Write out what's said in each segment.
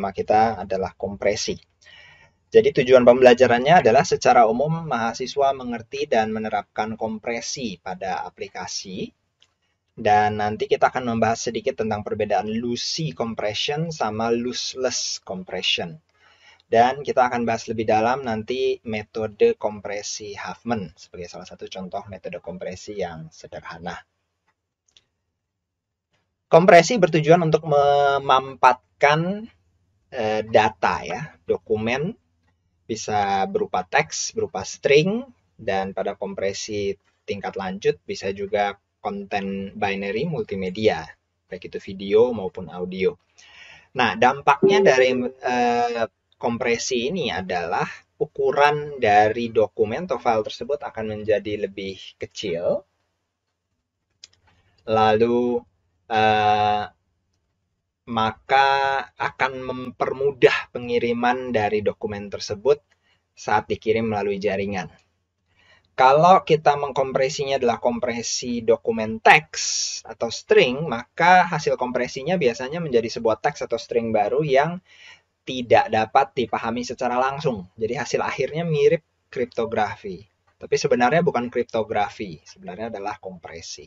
tema kita adalah kompresi. Jadi tujuan pembelajarannya adalah secara umum mahasiswa mengerti dan menerapkan kompresi pada aplikasi. Dan nanti kita akan membahas sedikit tentang perbedaan loosey compression sama looseless compression. Dan kita akan bahas lebih dalam nanti metode kompresi Huffman sebagai salah satu contoh metode kompresi yang sederhana. Kompresi bertujuan untuk memampatkan Eh, data ya, dokumen bisa berupa teks, berupa string, dan pada kompresi tingkat lanjut bisa juga konten binary multimedia, baik itu video maupun audio. Nah, dampaknya dari eh, kompresi ini adalah ukuran dari dokumen atau file tersebut akan menjadi lebih kecil, lalu eh, maka akan mempermudah pengiriman dari dokumen tersebut saat dikirim melalui jaringan. Kalau kita mengkompresinya adalah kompresi dokumen teks atau string, maka hasil kompresinya biasanya menjadi sebuah teks atau string baru yang tidak dapat dipahami secara langsung. Jadi hasil akhirnya mirip kriptografi. Tapi sebenarnya bukan kriptografi, sebenarnya adalah kompresi.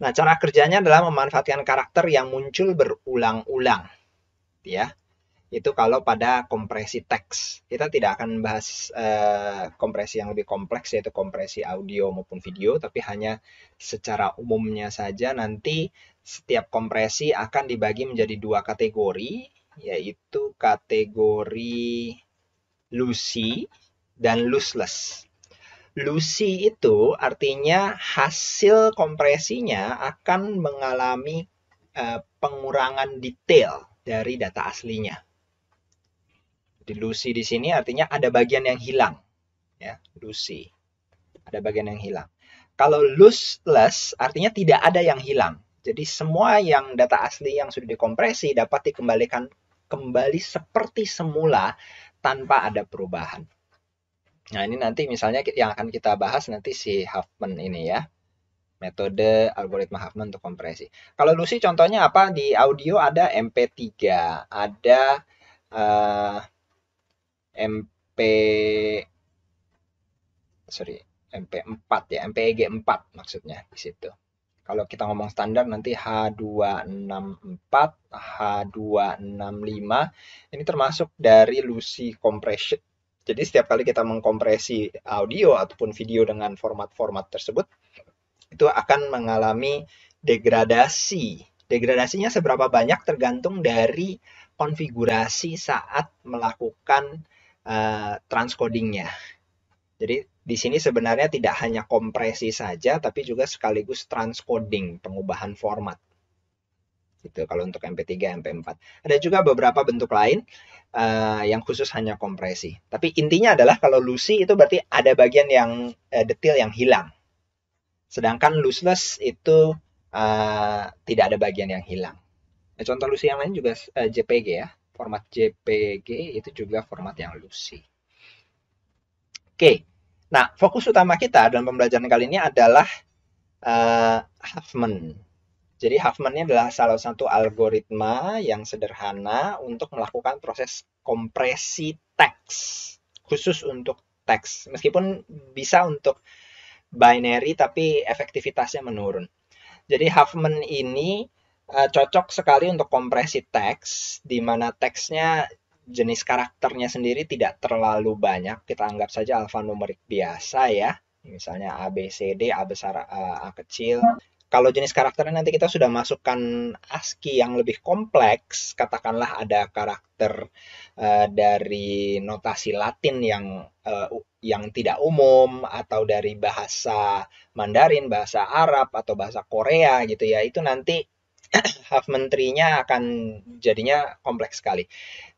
Nah, cara kerjanya adalah memanfaatkan karakter yang muncul berulang-ulang. Ya. Itu kalau pada kompresi teks. Kita tidak akan bahas eh, kompresi yang lebih kompleks yaitu kompresi audio maupun video, tapi hanya secara umumnya saja nanti setiap kompresi akan dibagi menjadi dua kategori, yaitu kategori lucy dan looseless. Lucy itu artinya hasil kompresinya akan mengalami eh, pengurangan detail dari data aslinya. Jadi Lucy di sini artinya ada bagian yang hilang, ya Lucy, ada bagian yang hilang. Kalau lossless artinya tidak ada yang hilang. Jadi semua yang data asli yang sudah dikompresi dapat dikembalikan kembali seperti semula tanpa ada perubahan. Nah, ini nanti misalnya yang akan kita bahas nanti si Huffman ini ya. Metode algoritma Huffman untuk kompresi. Kalau Lucy contohnya apa? Di audio ada MP3, ada uh, eh, MP sorry, MP4 ya, e MPEG 4 maksudnya di situ. Kalau kita ngomong standar nanti H264, H265. Ini termasuk dari Lucy compression jadi setiap kali kita mengkompresi audio ataupun video dengan format-format tersebut, itu akan mengalami degradasi. Degradasinya seberapa banyak tergantung dari konfigurasi saat melakukan uh, transcodingnya. Jadi di sini sebenarnya tidak hanya kompresi saja, tapi juga sekaligus transcoding, pengubahan format gitu kalau untuk MP3 MP4 ada juga beberapa bentuk lain uh, yang khusus hanya kompresi tapi intinya adalah kalau lucy itu berarti ada bagian yang uh, detail yang hilang sedangkan lossless itu uh, tidak ada bagian yang hilang nah, contoh lucy yang lain juga uh, JPG ya format JPG itu juga format yang lucy oke nah fokus utama kita dalam pembelajaran kali ini adalah uh, Huffman jadi Huffman-nya adalah salah satu algoritma yang sederhana untuk melakukan proses kompresi teks khusus untuk teks. Meskipun bisa untuk binary tapi efektivitasnya menurun. Jadi Huffman ini uh, cocok sekali untuk kompresi teks di mana teksnya jenis karakternya sendiri tidak terlalu banyak. Kita anggap saja alfanumerik biasa ya. Misalnya A B C D, A besar A, A kecil, kalau jenis karakternya nanti kita sudah masukkan ASCII yang lebih kompleks, katakanlah ada karakter uh, dari notasi Latin yang uh, yang tidak umum atau dari bahasa Mandarin, bahasa Arab atau bahasa Korea gitu ya. Itu nanti half menterinya akan jadinya kompleks sekali.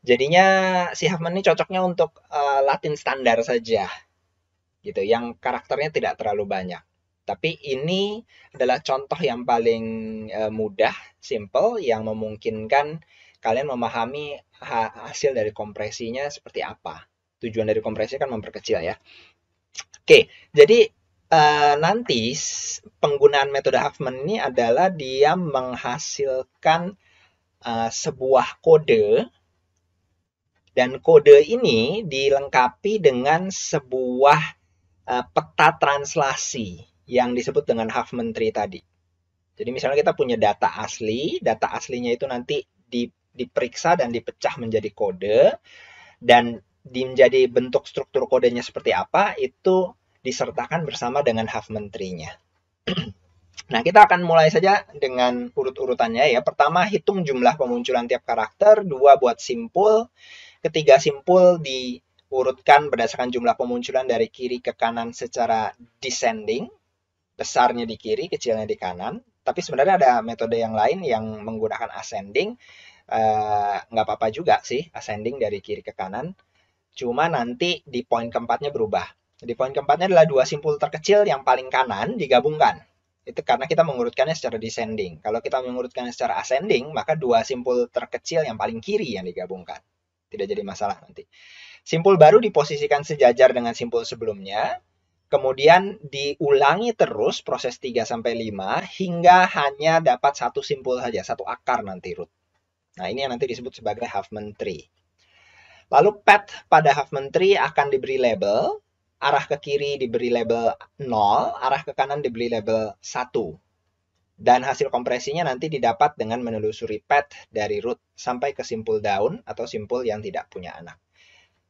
Jadinya si half ini cocoknya untuk uh, Latin standar saja. Gitu, yang karakternya tidak terlalu banyak. Tapi ini adalah contoh yang paling eh, mudah, simple, yang memungkinkan kalian memahami hasil dari kompresinya seperti apa. Tujuan dari kompresi kan memperkecil ya. Oke, jadi uh, nanti penggunaan metode Huffman ini adalah dia menghasilkan eh, sebuah kode dan kode ini dilengkapi dengan sebuah peta translasi yang disebut dengan half menteri tadi. Jadi misalnya kita punya data asli, data aslinya itu nanti di, diperiksa dan dipecah menjadi kode dan di, menjadi bentuk struktur kodenya seperti apa itu disertakan bersama dengan half menterinya. nah, kita akan mulai saja dengan urut-urutannya ya. Pertama, hitung jumlah pemunculan tiap karakter, dua buat simpul, ketiga simpul diurutkan berdasarkan jumlah pemunculan dari kiri ke kanan secara descending besarnya di kiri, kecilnya di kanan. Tapi sebenarnya ada metode yang lain yang menggunakan ascending. Uh, nggak apa-apa juga sih ascending dari kiri ke kanan. Cuma nanti di poin keempatnya berubah. Di poin keempatnya adalah dua simpul terkecil yang paling kanan digabungkan. Itu karena kita mengurutkannya secara descending. Kalau kita mengurutkannya secara ascending, maka dua simpul terkecil yang paling kiri yang digabungkan. Tidak jadi masalah nanti. Simpul baru diposisikan sejajar dengan simpul sebelumnya Kemudian diulangi terus proses 3 sampai 5 hingga hanya dapat satu simpul saja, satu akar nanti root. Nah, ini yang nanti disebut sebagai Huffman tree. Lalu path pada Huffman tree akan diberi label, arah ke kiri diberi label 0, arah ke kanan diberi label 1. Dan hasil kompresinya nanti didapat dengan menelusuri path dari root sampai ke simpul daun atau simpul yang tidak punya anak.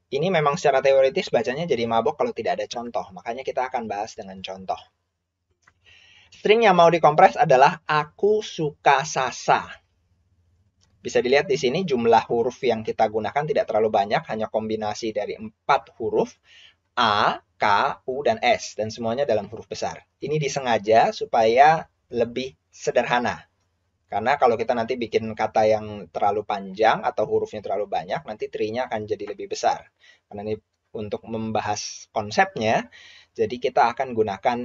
Ini memang secara teoritis bacanya jadi mabok kalau tidak ada contoh, makanya kita akan bahas dengan contoh. String yang mau dikompres adalah aku suka sasa. Bisa dilihat di sini jumlah huruf yang kita gunakan tidak terlalu banyak, hanya kombinasi dari empat huruf A, K, U, dan S, dan semuanya dalam huruf besar. Ini disengaja supaya lebih sederhana. Karena kalau kita nanti bikin kata yang terlalu panjang atau hurufnya terlalu banyak, nanti trinya akan jadi lebih besar. Karena ini untuk membahas konsepnya, jadi kita akan gunakan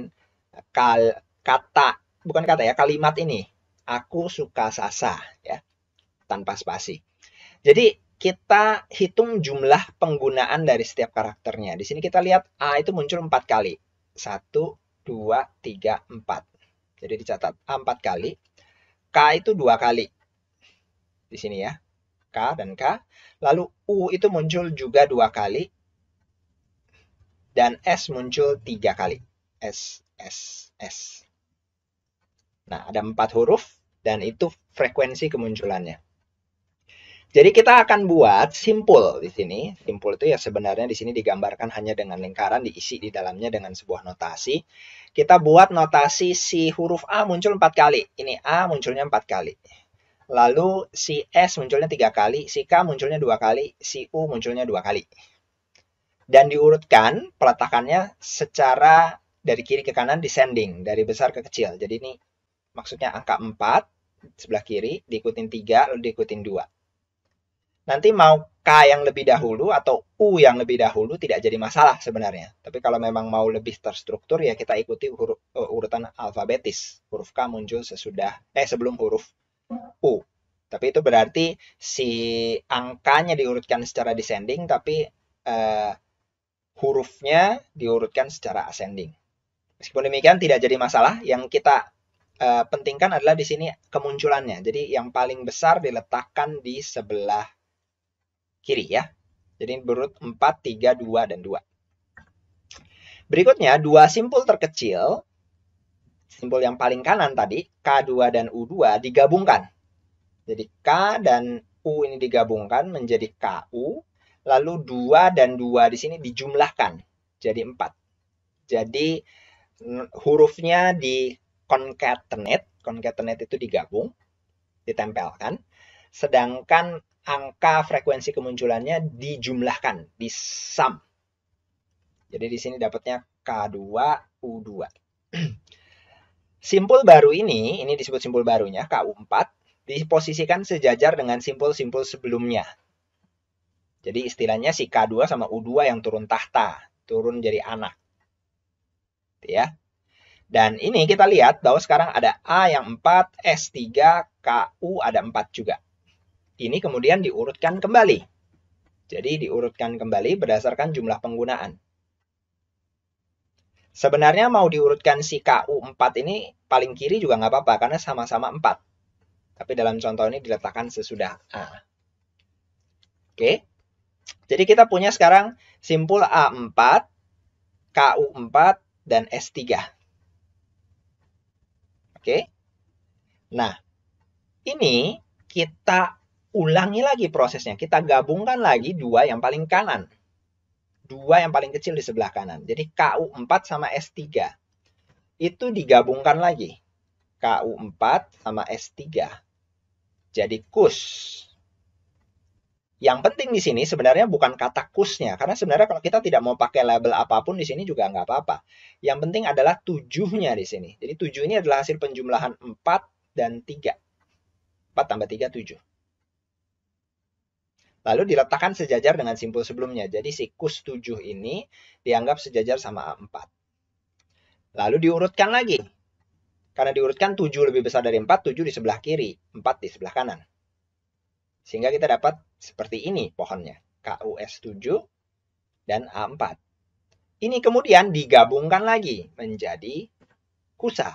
kal kata, bukan kata ya, kalimat ini. Aku suka sasa, ya, tanpa spasi. Jadi kita hitung jumlah penggunaan dari setiap karakternya. Di sini kita lihat A itu muncul empat kali. Satu, dua, tiga, empat. Jadi dicatat A empat kali, K itu dua kali. Di sini ya. K dan K. Lalu U itu muncul juga dua kali. Dan S muncul tiga kali. S, S, S. Nah, ada empat huruf dan itu frekuensi kemunculannya. Jadi kita akan buat simpul di sini. Simpul itu ya sebenarnya di sini digambarkan hanya dengan lingkaran diisi di dalamnya dengan sebuah notasi. Kita buat notasi si huruf A muncul 4 kali. Ini A munculnya 4 kali. Lalu si S munculnya 3 kali, si K munculnya 2 kali, si U munculnya 2 kali. Dan diurutkan peletakannya secara dari kiri ke kanan descending, dari besar ke kecil. Jadi ini maksudnya angka 4 sebelah kiri, diikutin 3, lalu diikutin 2 nanti mau K yang lebih dahulu atau U yang lebih dahulu tidak jadi masalah sebenarnya. Tapi kalau memang mau lebih terstruktur ya kita ikuti huruf, uh, urutan alfabetis. Huruf K muncul sesudah eh sebelum huruf U. Tapi itu berarti si angkanya diurutkan secara descending tapi uh, hurufnya diurutkan secara ascending. Meskipun demikian tidak jadi masalah. Yang kita uh, pentingkan adalah di sini kemunculannya. Jadi yang paling besar diletakkan di sebelah kiri ya. Jadi berurut 4, 3, 2, dan 2. Berikutnya, dua simpul terkecil, simpul yang paling kanan tadi, K2 dan U2 digabungkan. Jadi K dan U ini digabungkan menjadi KU, lalu 2 dan 2 di sini dijumlahkan jadi 4. Jadi hurufnya di concatenate, concatenate itu digabung, ditempelkan. Sedangkan angka frekuensi kemunculannya dijumlahkan, di sum. Jadi di sini dapatnya K2 U2. Simpul baru ini, ini disebut simpul barunya, KU4, diposisikan sejajar dengan simpul-simpul sebelumnya. Jadi istilahnya si K2 sama U2 yang turun tahta, turun jadi anak. Gitu ya. Dan ini kita lihat bahwa sekarang ada A yang 4, S3, KU ada 4 juga ini kemudian diurutkan kembali. Jadi diurutkan kembali berdasarkan jumlah penggunaan. Sebenarnya mau diurutkan si KU4 ini paling kiri juga nggak apa-apa karena sama-sama 4. Tapi dalam contoh ini diletakkan sesudah A. Oke. Jadi kita punya sekarang simpul A4, KU4, dan S3. Oke. Nah, ini kita ulangi lagi prosesnya. Kita gabungkan lagi dua yang paling kanan. Dua yang paling kecil di sebelah kanan. Jadi KU4 sama S3. Itu digabungkan lagi. KU4 sama S3. Jadi kus. Yang penting di sini sebenarnya bukan kata kusnya, karena sebenarnya kalau kita tidak mau pakai label apapun di sini juga nggak apa-apa. Yang penting adalah tujuhnya di sini. Jadi tujuh ini adalah hasil penjumlahan 4 dan 3. 4 tambah 3, 7. Lalu diletakkan sejajar dengan simpul sebelumnya. Jadi sikus 7 ini dianggap sejajar sama A4. Lalu diurutkan lagi. Karena diurutkan 7 lebih besar dari 4, 7 di sebelah kiri, 4 di sebelah kanan. Sehingga kita dapat seperti ini pohonnya. KUS 7 dan A4. Ini kemudian digabungkan lagi menjadi kusa.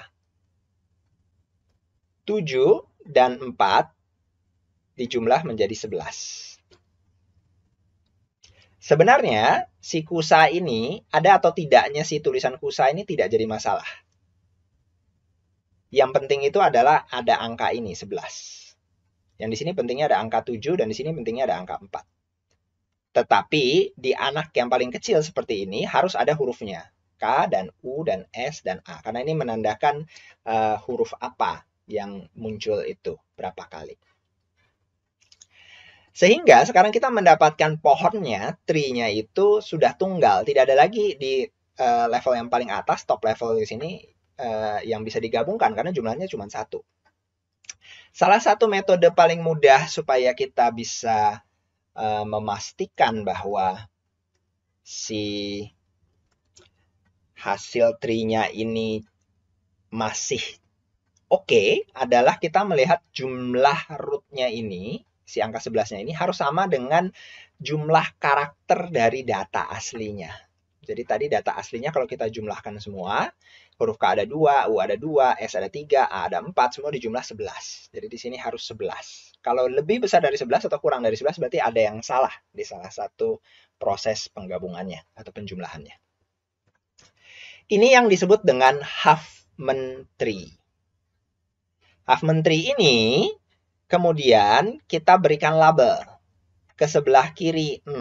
7 dan 4 dijumlah menjadi 11. Sebenarnya si kusa ini ada atau tidaknya si tulisan kusa ini tidak jadi masalah. Yang penting itu adalah ada angka ini 11. Yang di sini pentingnya ada angka 7 dan di sini pentingnya ada angka 4. Tetapi di anak yang paling kecil seperti ini harus ada hurufnya. K dan U dan S dan A karena ini menandakan uh, huruf apa yang muncul itu berapa kali. Sehingga sekarang kita mendapatkan pohonnya, tree-nya itu sudah tunggal, tidak ada lagi di uh, level yang paling atas, top level di sini uh, yang bisa digabungkan karena jumlahnya cuma satu. Salah satu metode paling mudah supaya kita bisa uh, memastikan bahwa si hasil trinya ini masih oke okay, adalah kita melihat jumlah rootnya ini si angka 11-nya ini harus sama dengan jumlah karakter dari data aslinya. Jadi tadi data aslinya kalau kita jumlahkan semua, huruf K ada 2, U ada 2, S ada 3, A ada 4, semua dijumlah 11. Jadi di sini harus 11. Kalau lebih besar dari 11 atau kurang dari 11 berarti ada yang salah di salah satu proses penggabungannya atau penjumlahannya. Ini yang disebut dengan half menteri. Half menteri ini Kemudian kita berikan label. Ke sebelah kiri 0,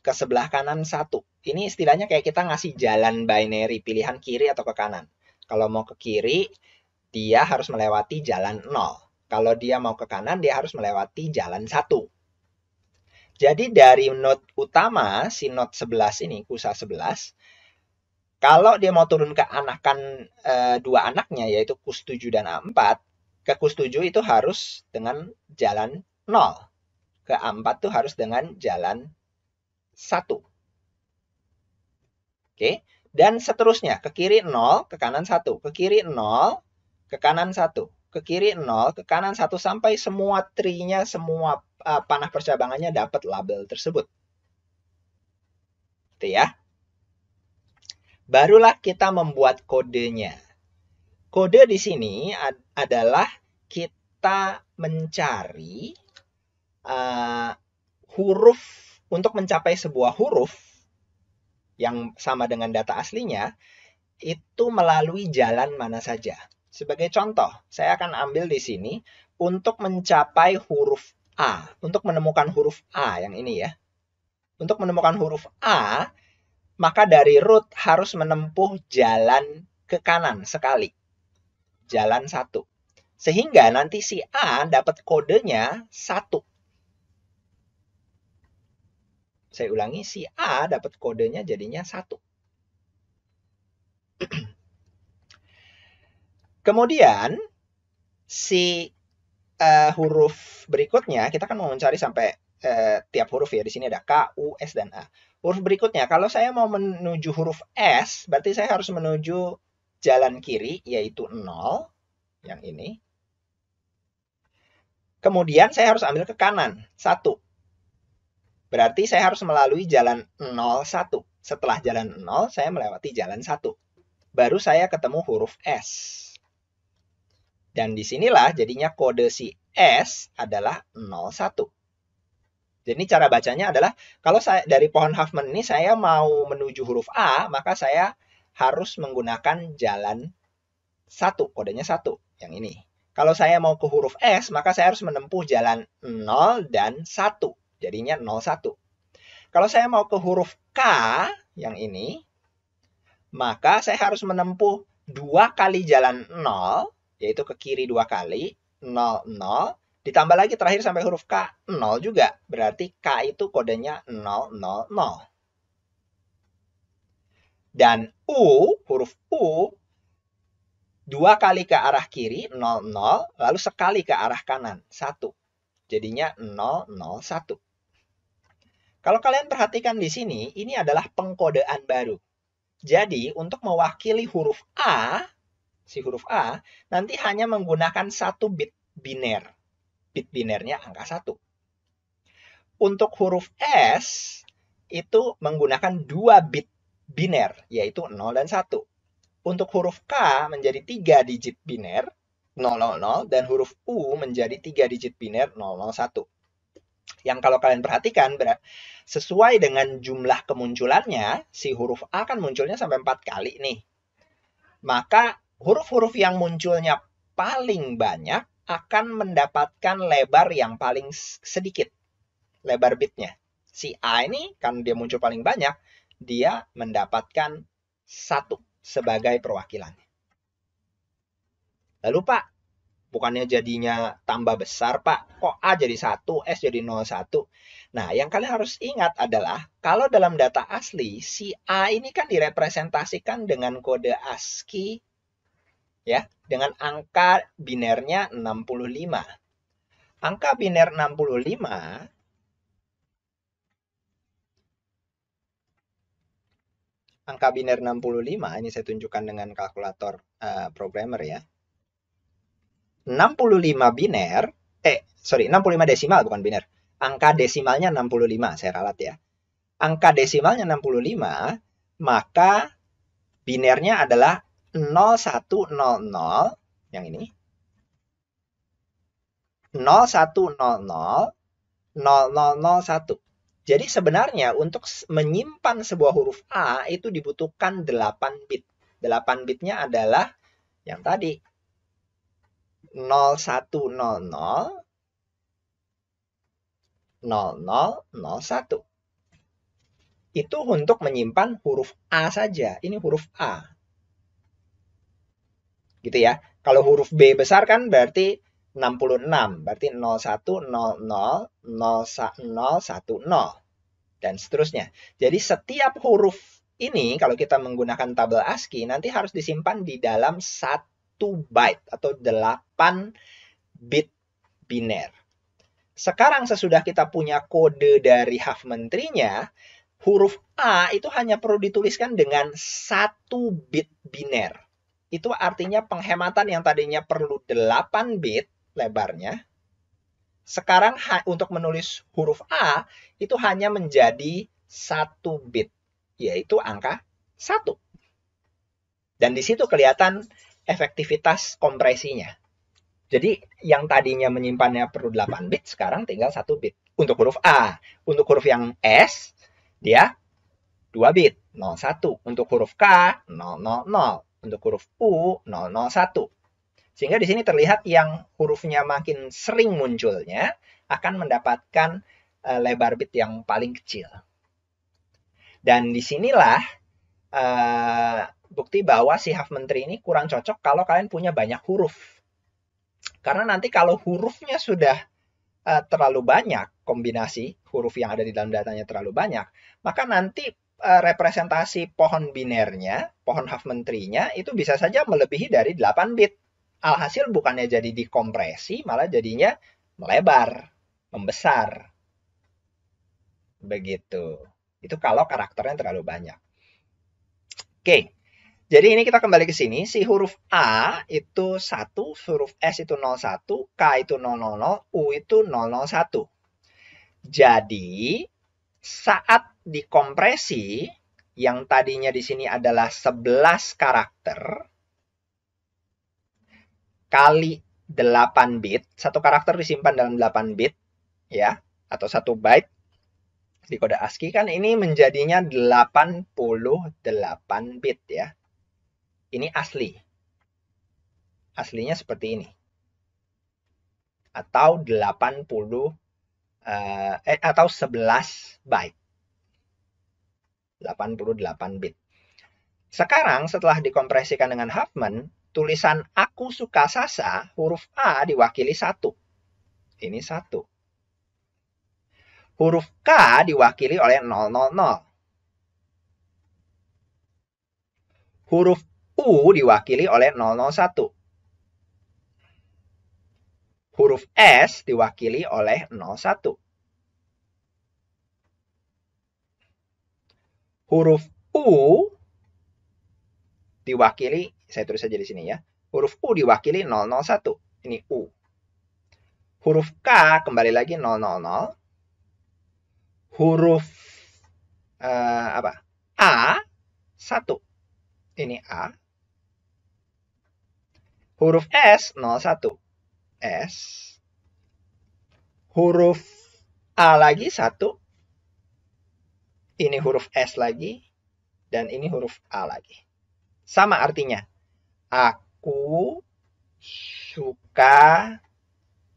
ke sebelah kanan 1. Ini istilahnya kayak kita ngasih jalan binary, pilihan kiri atau ke kanan. Kalau mau ke kiri, dia harus melewati jalan 0. Kalau dia mau ke kanan, dia harus melewati jalan 1. Jadi dari node utama, si node 11 ini, kusa 11, kalau dia mau turun ke anakan e, dua anaknya, yaitu kus 7 dan A4, ke kus 7 itu harus dengan jalan 0. Ke A4 itu harus dengan jalan 1. Oke, dan seterusnya. Ke kiri 0, ke kanan 1. Ke kiri 0, ke kanan 1. Ke kiri 0, ke kanan 1 sampai semua trinya, semua uh, panah percabangannya dapat label tersebut. Itu ya. Barulah kita membuat kodenya. Kode di sini ad adalah kita mencari uh, huruf untuk mencapai sebuah huruf yang sama dengan data aslinya itu melalui jalan mana saja. Sebagai contoh, saya akan ambil di sini untuk mencapai huruf A, untuk menemukan huruf A yang ini ya. Untuk menemukan huruf A, maka dari root harus menempuh jalan ke kanan sekali jalan satu. Sehingga nanti si A dapat kodenya satu. Saya ulangi, si A dapat kodenya jadinya satu. Kemudian si uh, huruf berikutnya kita kan mau mencari sampai uh, tiap huruf ya. Di sini ada K, U, S dan A. Huruf berikutnya kalau saya mau menuju huruf S berarti saya harus menuju jalan kiri yaitu 0 yang ini. Kemudian saya harus ambil ke kanan 1. Berarti saya harus melalui jalan 0 1. Setelah jalan 0 saya melewati jalan 1. Baru saya ketemu huruf S. Dan disinilah jadinya kode si S adalah 01. Jadi cara bacanya adalah kalau saya dari pohon Huffman ini saya mau menuju huruf A, maka saya harus menggunakan jalan satu kodenya satu yang ini. Kalau saya mau ke huruf S, maka saya harus menempuh jalan 0 dan 1. Jadinya 01. Kalau saya mau ke huruf K yang ini, maka saya harus menempuh dua kali jalan 0, yaitu ke kiri dua kali, 0, 0. Ditambah lagi terakhir sampai huruf K, 0 juga. Berarti K itu kodenya 0, 0, 0. Dan U, huruf U, dua kali ke arah kiri, 0, 0, lalu sekali ke arah kanan, 1. Jadinya 0, 0, 1. Kalau kalian perhatikan di sini, ini adalah pengkodean baru. Jadi, untuk mewakili huruf A, si huruf A, nanti hanya menggunakan satu bit biner. Bit binernya angka 1 untuk huruf S itu menggunakan dua bit biner, yaitu 0 dan 1. Untuk huruf K menjadi 3 digit biner, 000, dan huruf U menjadi 3 digit biner, 001. Yang kalau kalian perhatikan, sesuai dengan jumlah kemunculannya, si huruf A kan munculnya sampai 4 kali nih. Maka huruf-huruf yang munculnya paling banyak akan mendapatkan lebar yang paling sedikit. Lebar bitnya. Si A ini, kan dia muncul paling banyak, dia mendapatkan satu sebagai perwakilannya. Lalu Pak, bukannya jadinya tambah besar Pak, kok A jadi 1, S jadi 01? Nah, yang kalian harus ingat adalah kalau dalam data asli, si A ini kan direpresentasikan dengan kode ASCII ya, dengan angka binernya 65. Angka biner 65 angka biner 65, ini saya tunjukkan dengan kalkulator uh, programmer ya. 65 biner, eh sorry 65 desimal bukan biner. Angka desimalnya 65, saya ralat ya. Angka desimalnya 65, maka binernya adalah 0100 yang ini 0100 0001 jadi sebenarnya untuk menyimpan sebuah huruf A itu dibutuhkan 8 bit. 8 bitnya adalah yang tadi 0100 0001. Itu untuk menyimpan huruf A saja. Ini huruf A. Gitu ya. Kalau huruf B besar kan berarti 66 berarti 01 00 10 dan seterusnya. Jadi setiap huruf ini kalau kita menggunakan tabel ASCII nanti harus disimpan di dalam satu byte atau 8 bit biner. Sekarang sesudah kita punya kode dari half menterinya, huruf A itu hanya perlu dituliskan dengan satu bit biner. Itu artinya penghematan yang tadinya perlu 8 bit lebarnya. Sekarang untuk menulis huruf A itu hanya menjadi satu bit, yaitu angka satu. Dan di situ kelihatan efektivitas kompresinya. Jadi yang tadinya menyimpannya perlu 8 bit, sekarang tinggal satu bit. Untuk huruf A. Untuk huruf yang S, dia 2 bit, 01. Untuk huruf K, 000. Untuk huruf U, 001. Sehingga di sini terlihat yang hurufnya makin sering munculnya akan mendapatkan uh, lebar bit yang paling kecil. Dan disinilah uh, bukti bahwa si half menteri ini kurang cocok kalau kalian punya banyak huruf. Karena nanti kalau hurufnya sudah uh, terlalu banyak, kombinasi huruf yang ada di dalam datanya terlalu banyak, maka nanti uh, representasi pohon binernya, pohon half menterinya itu bisa saja melebihi dari 8 bit alhasil bukannya jadi dikompresi malah jadinya melebar, membesar. Begitu. Itu kalau karakternya terlalu banyak. Oke. Jadi ini kita kembali ke sini, si huruf A itu 1, huruf S itu 01, K itu 000, U itu 001. Jadi saat dikompresi yang tadinya di sini adalah 11 karakter, kali 8 bit, satu karakter disimpan dalam 8 bit ya atau satu byte di kode ASCII kan ini menjadinya 88 bit ya. Ini asli. Aslinya seperti ini. Atau 80 eh, eh atau 11 byte. 88 bit. Sekarang setelah dikompresikan dengan Huffman, tulisan aku suka Sasa, huruf A diwakili satu. Ini satu. Huruf K diwakili oleh 000. Huruf U diwakili oleh 001. Huruf S diwakili oleh 01. Huruf U diwakili saya tulis saja di sini ya. Huruf U diwakili 001. Ini U. Huruf K kembali lagi 000. Huruf uh, apa? A 1. Ini A. Huruf S 01. S. Huruf A lagi 1. Ini huruf S lagi dan ini huruf A lagi. Sama artinya. Aku suka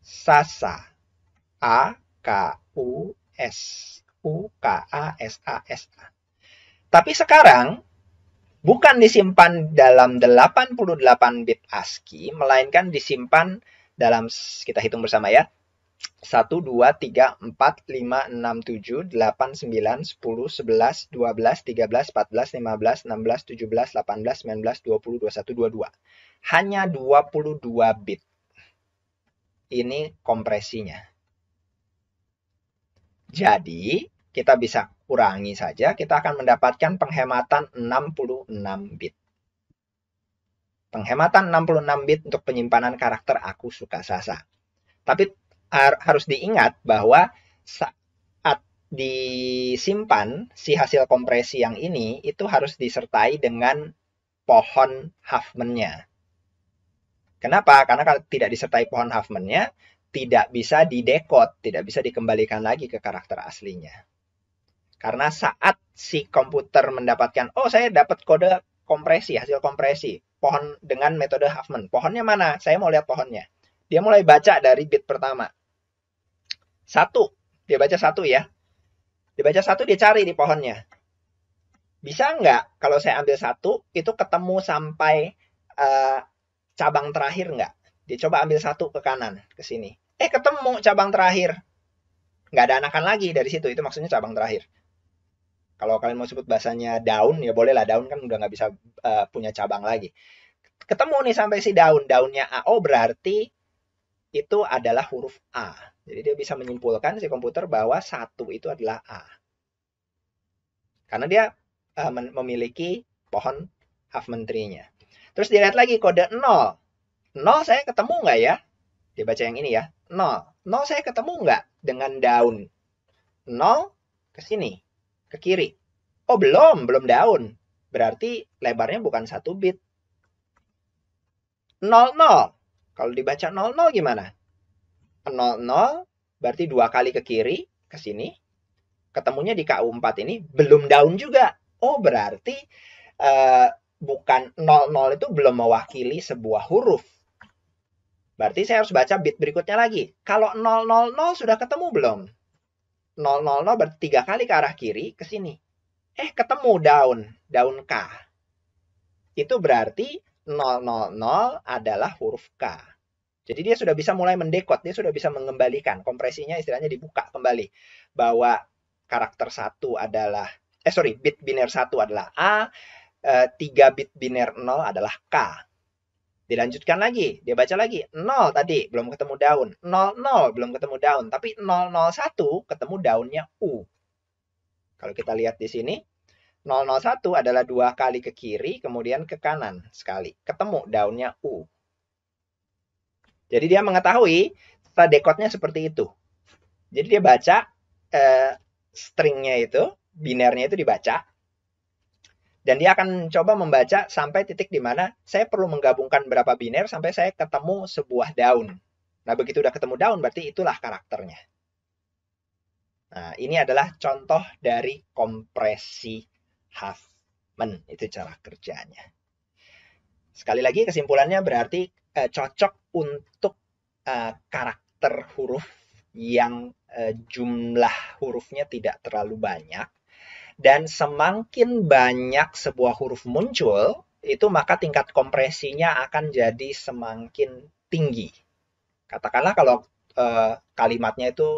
Sasa. A K U S U K A S A S A. Tapi sekarang bukan disimpan dalam 88 bit ASCII, melainkan disimpan dalam kita hitung bersama ya, satu dua tiga empat lima enam tujuh delapan sembilan sepuluh sebelas dua belas tiga belas empat belas lima belas enam belas tujuh belas delapan belas sembilan belas dua puluh dua satu dua dua hanya dua puluh dua bit ini kompresinya jadi kita bisa kurangi saja kita akan mendapatkan penghematan 66 bit penghematan 66 bit untuk penyimpanan karakter aku suka sasa tapi harus diingat bahwa saat disimpan si hasil kompresi yang ini itu harus disertai dengan pohon Huffman-nya. Kenapa? Karena kalau tidak disertai pohon Huffman-nya, tidak bisa didekod, tidak bisa dikembalikan lagi ke karakter aslinya. Karena saat si komputer mendapatkan, oh saya dapat kode kompresi, hasil kompresi, pohon dengan metode Huffman. Pohonnya mana? Saya mau lihat pohonnya. Dia mulai baca dari bit pertama satu. Dia baca satu ya. Dia baca satu, dia cari di pohonnya. Bisa nggak kalau saya ambil satu, itu ketemu sampai uh, cabang terakhir nggak? Dia coba ambil satu ke kanan, ke sini. Eh, ketemu cabang terakhir. Nggak ada anakan lagi dari situ. Itu maksudnya cabang terakhir. Kalau kalian mau sebut bahasanya daun, ya boleh lah Daun kan udah nggak bisa uh, punya cabang lagi. Ketemu nih sampai si daun. Daunnya A. Oh, berarti itu adalah huruf A. Jadi dia bisa menyimpulkan si komputer bahwa satu itu adalah A. Karena dia uh, memiliki pohon half tree Terus dilihat lagi kode 0. 0 saya ketemu nggak ya? Dibaca yang ini ya. 0. 0 saya ketemu nggak dengan daun? 0 ke sini, ke kiri. Oh belum, belum daun. Berarti lebarnya bukan satu bit. 00. Kalau dibaca 00 gimana? 0, 0, berarti dua kali ke kiri, ke sini. Ketemunya di KU4 ini belum down juga. Oh, berarti uh, bukan 00 itu belum mewakili sebuah huruf. Berarti saya harus baca bit berikutnya lagi. Kalau 000 sudah ketemu belum? 000 berarti tiga kali ke arah kiri, ke sini. Eh, ketemu down down K. Itu berarti 000 adalah huruf K. Jadi dia sudah bisa mulai mendekot, dia sudah bisa mengembalikan kompresinya istilahnya dibuka kembali bahwa karakter satu adalah eh sorry bit biner satu adalah A, eh, tiga bit biner nol adalah K. Dilanjutkan lagi, dia baca lagi nol tadi belum ketemu daun, nol nol belum ketemu daun, tapi nol nol satu ketemu daunnya U. Kalau kita lihat di sini 001 adalah dua kali ke kiri kemudian ke kanan sekali, ketemu daunnya U. Jadi dia mengetahui setelah dekodnya seperti itu. Jadi dia baca eh, stringnya itu, binernya itu dibaca. Dan dia akan coba membaca sampai titik di mana saya perlu menggabungkan berapa biner sampai saya ketemu sebuah daun. Nah, begitu udah ketemu daun berarti itulah karakternya. Nah, ini adalah contoh dari kompresi Huffman. Itu cara kerjanya. Sekali lagi kesimpulannya berarti uh, cocok untuk uh, karakter huruf yang uh, jumlah hurufnya tidak terlalu banyak dan semakin banyak sebuah huruf muncul itu maka tingkat kompresinya akan jadi semakin tinggi. Katakanlah kalau uh, kalimatnya itu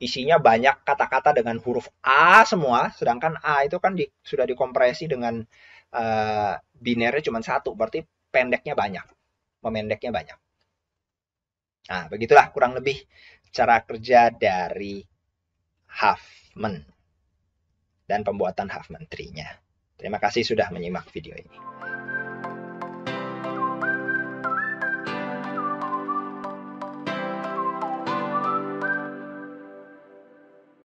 isinya banyak kata-kata dengan huruf A semua, sedangkan A itu kan di, sudah dikompresi dengan uh, binernya cuma satu, berarti pendeknya banyak memendeknya banyak. Nah, begitulah kurang lebih cara kerja dari Huffman dan pembuatan Huffman tree-nya. Terima kasih sudah menyimak video ini.